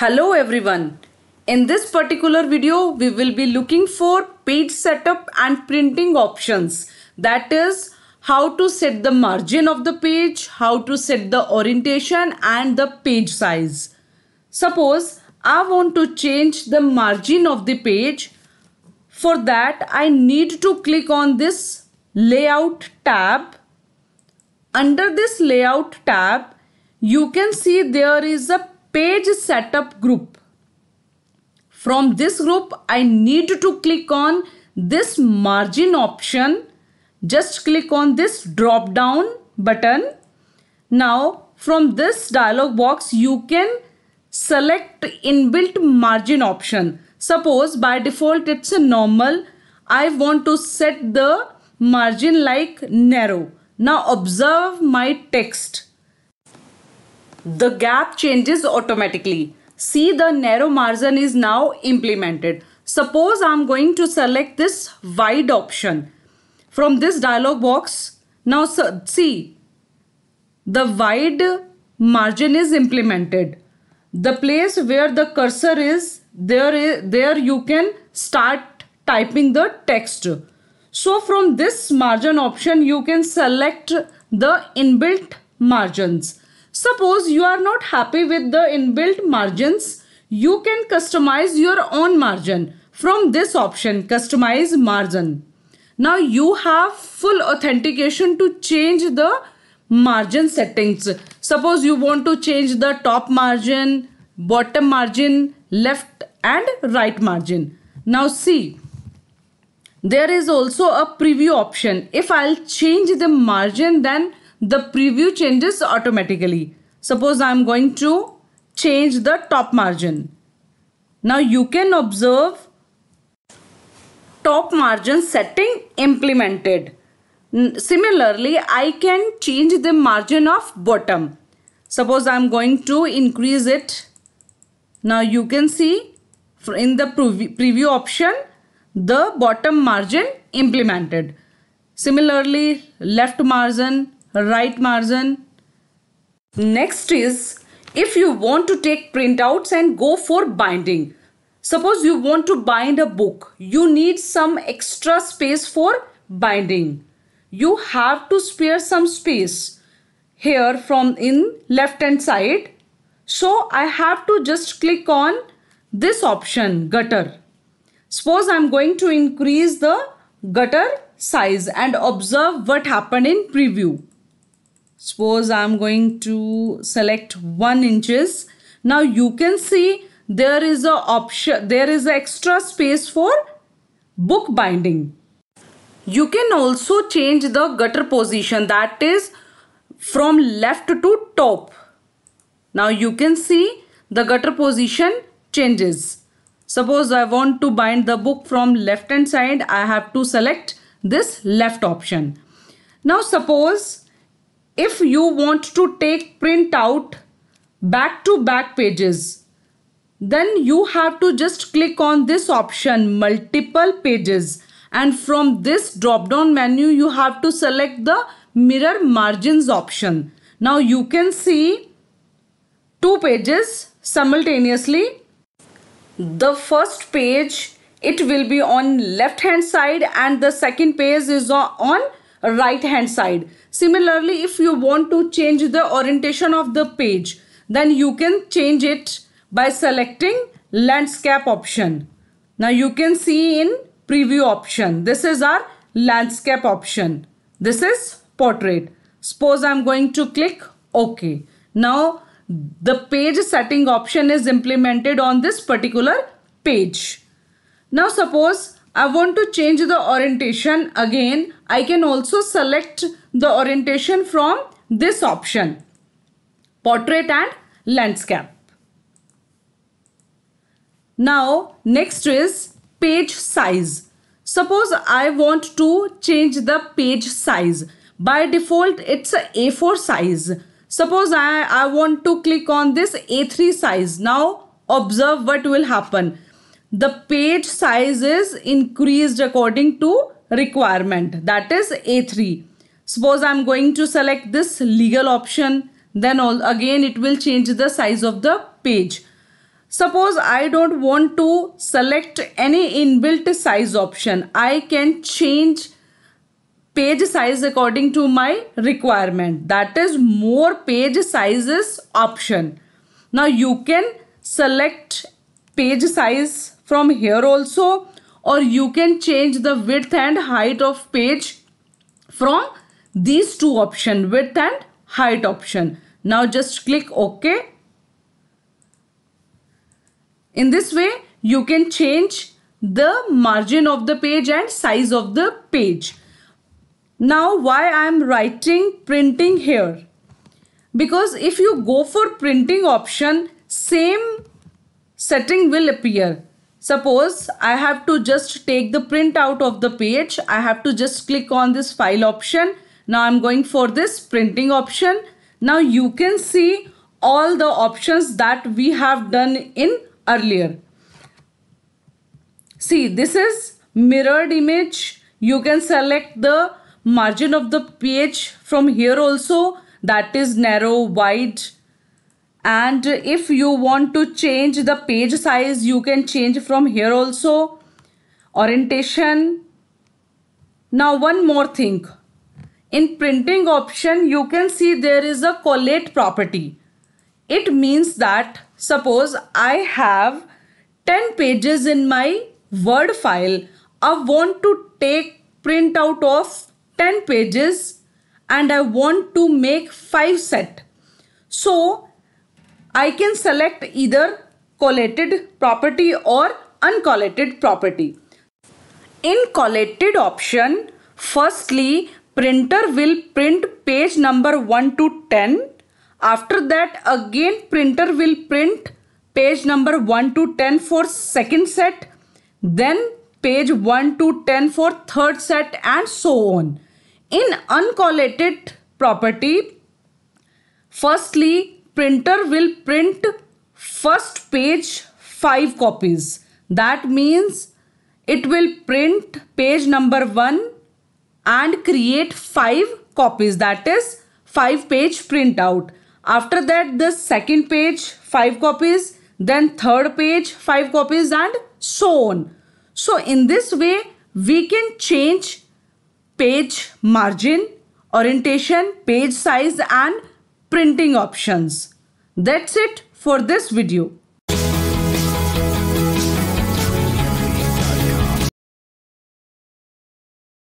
Hello everyone. In this particular video, we will be looking for page setup and printing options. That is how to set the margin of the page, how to set the orientation and the page size. Suppose I want to change the margin of the page. For that, I need to click on this layout tab. Under this layout tab, you can see there is a page setup group. From this group, I need to click on this margin option. Just click on this drop down button. Now, from this dialog box, you can select inbuilt margin option. Suppose by default it's a normal. I want to set the margin like narrow. Now observe my text the gap changes automatically. See the narrow margin is now implemented. Suppose I'm going to select this wide option. From this dialog box, now see, the wide margin is implemented. The place where the cursor is, there, is, there you can start typing the text. So from this margin option, you can select the inbuilt margins. Suppose you are not happy with the inbuilt margins, you can customize your own margin. From this option, customize margin. Now you have full authentication to change the margin settings. Suppose you want to change the top margin, bottom margin, left and right margin. Now see, there is also a preview option. If I'll change the margin, then the preview changes automatically. Suppose I am going to change the top margin. Now you can observe top margin setting implemented. Similarly, I can change the margin of bottom. Suppose I am going to increase it. Now you can see in the preview option the bottom margin implemented. Similarly, left margin right margin. Next is if you want to take printouts and go for binding. Suppose you want to bind a book, you need some extra space for binding. You have to spare some space here from in left hand side. So I have to just click on this option gutter. Suppose I'm going to increase the gutter size and observe what happened in preview suppose I'm going to select 1 inches now you can see there is a option there is extra space for book binding you can also change the gutter position that is from left to top now you can see the gutter position changes suppose I want to bind the book from left hand side I have to select this left option now suppose if you want to take printout back to back pages then you have to just click on this option multiple pages and from this drop down menu you have to select the mirror margins option now you can see two pages simultaneously the first page it will be on left hand side and the second page is on right hand side. Similarly, if you want to change the orientation of the page, then you can change it by selecting landscape option. Now you can see in preview option. This is our landscape option. This is portrait. Suppose I'm going to click OK. Now the page setting option is implemented on this particular page. Now suppose I want to change the orientation again I can also select the orientation from this option portrait and landscape. Now next is page size. Suppose I want to change the page size. By default it's a A4 size. Suppose I, I want to click on this A3 size. Now observe what will happen. The page size is increased according to requirement that is A3. Suppose I'm going to select this legal option then all, again it will change the size of the page. Suppose I don't want to select any inbuilt size option. I can change page size according to my requirement. That is more page sizes option. Now you can select page size from here also or you can change the width and height of page from these two option width and height option. Now just click OK. In this way you can change the margin of the page and size of the page. Now why I am writing printing here? Because if you go for printing option same setting will appear Suppose I have to just take the printout of the page. I have to just click on this file option. Now I'm going for this printing option. Now you can see all the options that we have done in earlier. See this is mirrored image. You can select the margin of the page from here also that is narrow, wide, and if you want to change the page size you can change from here also orientation now one more thing in printing option you can see there is a collate property it means that suppose i have 10 pages in my word file i want to take print out of 10 pages and i want to make 5 set so I can select either collated property or uncollated property. In collated option, firstly printer will print page number 1 to 10. After that again printer will print page number 1 to 10 for second set. Then page 1 to 10 for third set and so on. In uncollated property, firstly printer will print first page 5 copies. That means it will print page number 1 and create 5 copies. That is 5 page printout. After that the second page 5 copies, then third page 5 copies and so on. So in this way we can change page margin, orientation, page size and printing options. That's it for this video.